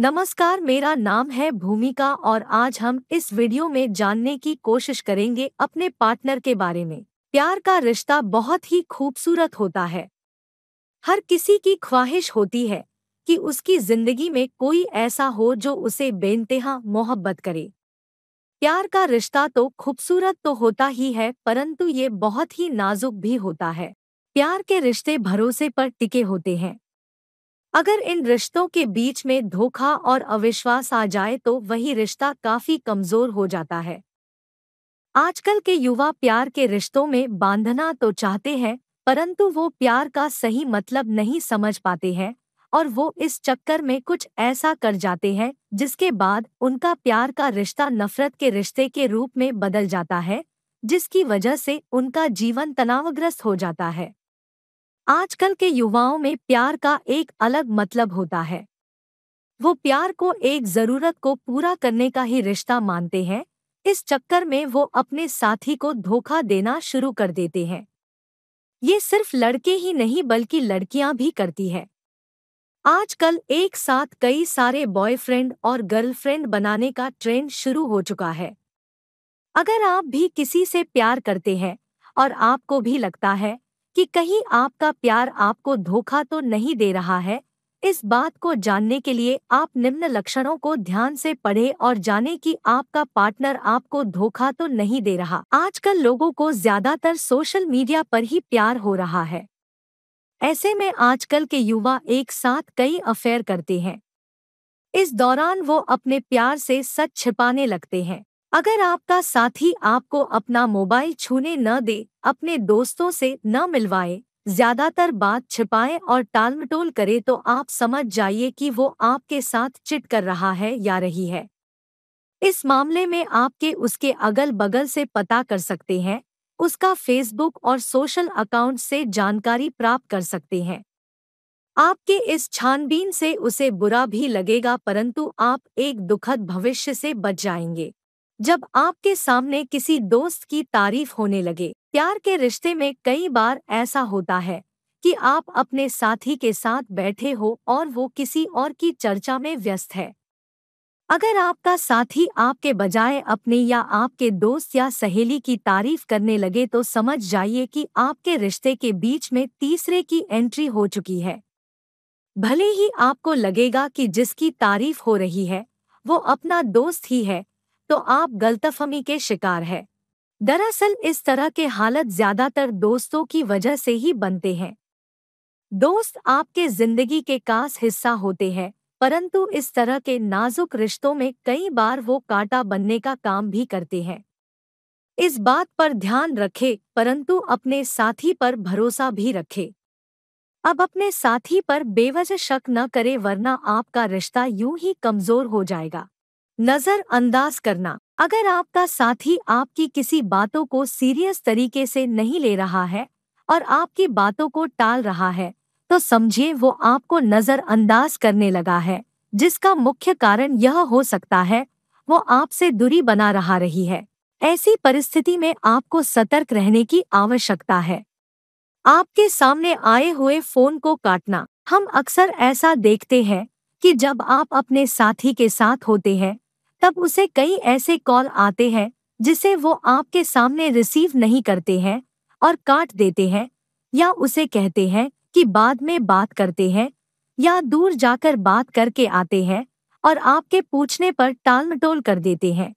नमस्कार मेरा नाम है भूमिका और आज हम इस वीडियो में जानने की कोशिश करेंगे अपने पार्टनर के बारे में प्यार का रिश्ता बहुत ही खूबसूरत होता है हर किसी की ख्वाहिश होती है कि उसकी जिंदगी में कोई ऐसा हो जो उसे बेनतहा मोहब्बत करे प्यार का रिश्ता तो खूबसूरत तो होता ही है परंतु ये बहुत ही नाजुक भी होता है प्यार के रिश्ते भरोसे पर टिके होते हैं अगर इन रिश्तों के बीच में धोखा और अविश्वास आ जाए तो वही रिश्ता काफी कमजोर हो जाता है आजकल के युवा प्यार के रिश्तों में बांधना तो चाहते हैं परंतु वो प्यार का सही मतलब नहीं समझ पाते हैं और वो इस चक्कर में कुछ ऐसा कर जाते हैं जिसके बाद उनका प्यार का रिश्ता नफरत के रिश्ते के रूप में बदल जाता है जिसकी वजह से उनका जीवन तनावग्रस्त हो जाता है आजकल के युवाओं में प्यार का एक अलग मतलब होता है वो प्यार को एक जरूरत को पूरा करने का ही रिश्ता मानते हैं इस चक्कर में वो अपने साथी को धोखा देना शुरू कर देते हैं ये सिर्फ लड़के ही नहीं बल्कि लड़कियां भी करती है आजकल एक साथ कई सारे बॉयफ्रेंड और गर्लफ्रेंड बनाने का ट्रेंड शुरू हो चुका है अगर आप भी किसी से प्यार करते हैं और आपको भी लगता है कि कहीं आपका प्यार आपको धोखा तो नहीं दे रहा है इस बात को जानने के लिए आप निम्न लक्षणों को ध्यान से पढ़ें और जानें कि आपका पार्टनर आपको धोखा तो नहीं दे रहा आजकल लोगों को ज्यादातर सोशल मीडिया पर ही प्यार हो रहा है ऐसे में आजकल के युवा एक साथ कई अफेयर करते हैं इस दौरान वो अपने प्यार से सच छिपाने लगते हैं अगर आपका साथी आपको अपना मोबाइल छूने न दे अपने दोस्तों से न मिलवाए ज्यादातर बात छिपाए और टालमटोल करे तो आप समझ जाइए कि वो आपके साथ चिट कर रहा है या रही है इस मामले में आपके उसके अगल बगल से पता कर सकते हैं उसका फेसबुक और सोशल अकाउंट से जानकारी प्राप्त कर सकते हैं आपके इस छानबीन से उसे बुरा भी लगेगा परंतु आप एक दुखद भविष्य से बच जाएंगे जब आपके सामने किसी दोस्त की तारीफ होने लगे प्यार के रिश्ते में कई बार ऐसा होता है कि आप अपने साथी के साथ बैठे हो और वो किसी और की चर्चा में व्यस्त है अगर आपका साथी आपके बजाय अपने या आपके दोस्त या सहेली की तारीफ करने लगे तो समझ जाइए कि आपके रिश्ते के बीच में तीसरे की एंट्री हो चुकी है भले ही आपको लगेगा कि जिसकी तारीफ हो रही है वो अपना दोस्त ही है तो आप गलतफहमी के शिकार है दरअसल इस तरह के हालत ज्यादातर दोस्तों की वजह से ही बनते हैं दोस्त आपके जिंदगी के खास हिस्सा होते हैं परंतु इस तरह के नाजुक रिश्तों में कई बार वो कांटा बनने का काम भी करते हैं इस बात पर ध्यान रखें परंतु अपने साथी पर भरोसा भी रखें अब अपने साथी पर बेवजह शक न करें वरना आपका रिश्ता यूं ही कमजोर हो जाएगा नज़रअंदाज करना अगर आपका साथी आपकी किसी बातों को सीरियस तरीके से नहीं ले रहा है और आपकी बातों को टाल रहा है तो समझिए वो आपको नज़रअंदाज करने लगा है जिसका मुख्य कारण यह हो सकता है वो आपसे दूरी बना रहा रही है ऐसी परिस्थिति में आपको सतर्क रहने की आवश्यकता है आपके सामने आए हुए फोन को काटना हम अक्सर ऐसा देखते हैं कि जब आप अपने साथी के साथ होते हैं तब उसे कई ऐसे कॉल आते हैं जिसे वो आपके सामने रिसीव नहीं करते हैं और काट देते हैं या उसे कहते हैं कि बाद में बात करते हैं या दूर जाकर बात करके आते हैं और आपके पूछने पर टाल मटोल कर देते हैं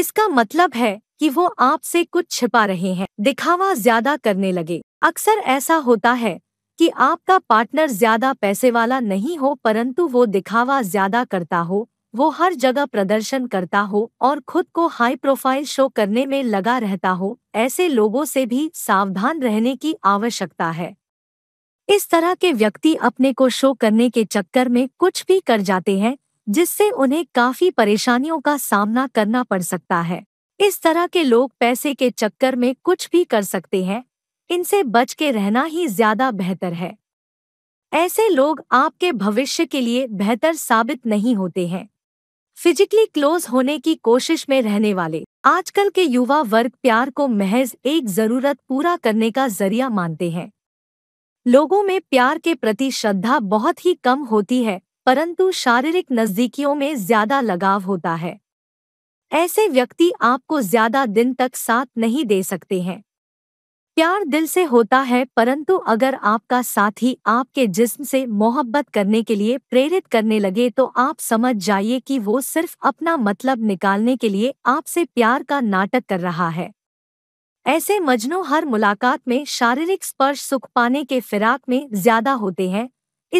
इसका मतलब है कि वो आपसे कुछ छिपा रहे हैं दिखावा ज्यादा करने लगे अक्सर ऐसा होता है कि आपका पार्टनर ज्यादा पैसे वाला नहीं हो परंतु वो दिखावा ज्यादा करता हो वो हर जगह प्रदर्शन करता हो और खुद को हाई प्रोफाइल शो करने में लगा रहता हो ऐसे लोगों से भी सावधान रहने की आवश्यकता है इस तरह के व्यक्ति अपने को शो करने के चक्कर में कुछ भी कर जाते हैं जिससे उन्हें काफी परेशानियों का सामना करना पड़ सकता है इस तरह के लोग पैसे के चक्कर में कुछ भी कर सकते हैं इनसे बच के रहना ही ज्यादा बेहतर है ऐसे लोग आपके भविष्य के लिए बेहतर साबित नहीं होते हैं फिजिकली क्लोज होने की कोशिश में रहने वाले आजकल के युवा वर्ग प्यार को महज एक जरूरत पूरा करने का जरिया मानते हैं लोगों में प्यार के प्रति श्रद्धा बहुत ही कम होती है परंतु शारीरिक नजदीकियों में ज्यादा लगाव होता है ऐसे व्यक्ति आपको ज्यादा दिन तक साथ नहीं दे सकते हैं प्यार दिल से होता है परंतु अगर आपका साथी आपके जिस्म से मोहब्बत करने के लिए प्रेरित करने लगे तो आप समझ जाइए कि वो सिर्फ अपना मतलब निकालने के लिए आपसे प्यार का नाटक कर रहा है ऐसे मजनू हर मुलाकात में शारीरिक स्पर्श सुख पाने के फिराक में ज्यादा होते हैं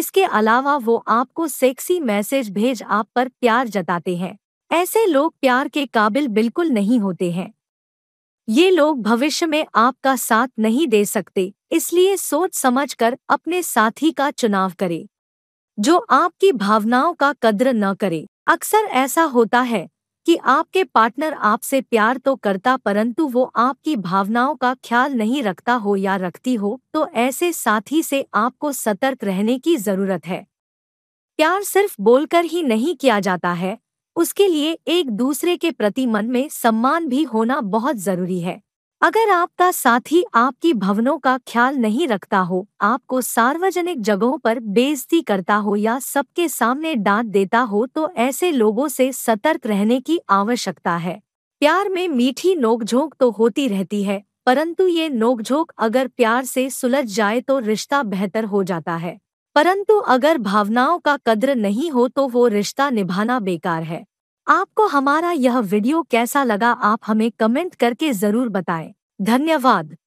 इसके अलावा वो आपको सेक्सी मैसेज भेज आप पर प्यार जताते हैं ऐसे लोग प्यार के काबिल बिल्कुल नहीं होते हैं ये लोग भविष्य में आपका साथ नहीं दे सकते इसलिए सोच समझकर अपने साथी का चुनाव करें जो आपकी भावनाओं का कद्र न करे अक्सर ऐसा होता है कि आपके पार्टनर आपसे प्यार तो करता परंतु वो आपकी भावनाओं का ख्याल नहीं रखता हो या रखती हो तो ऐसे साथी से आपको सतर्क रहने की जरूरत है प्यार सिर्फ बोलकर ही नहीं किया जाता है उसके लिए एक दूसरे के प्रति मन में सम्मान भी होना बहुत जरूरी है अगर आपका साथी आपकी भवनों का ख्याल नहीं रखता हो आपको सार्वजनिक जगहों पर बेइज्जती करता हो या सबके सामने डांट देता हो तो ऐसे लोगों से सतर्क रहने की आवश्यकता है प्यार में मीठी नोकझोंक तो होती रहती है परंतु ये नोकझोंक अगर प्यार से सुलझ जाए तो रिश्ता बेहतर हो जाता है परंतु अगर भावनाओं का कद्र नहीं हो तो वो रिश्ता निभाना बेकार है आपको हमारा यह वीडियो कैसा लगा आप हमें कमेंट करके जरूर बताएं धन्यवाद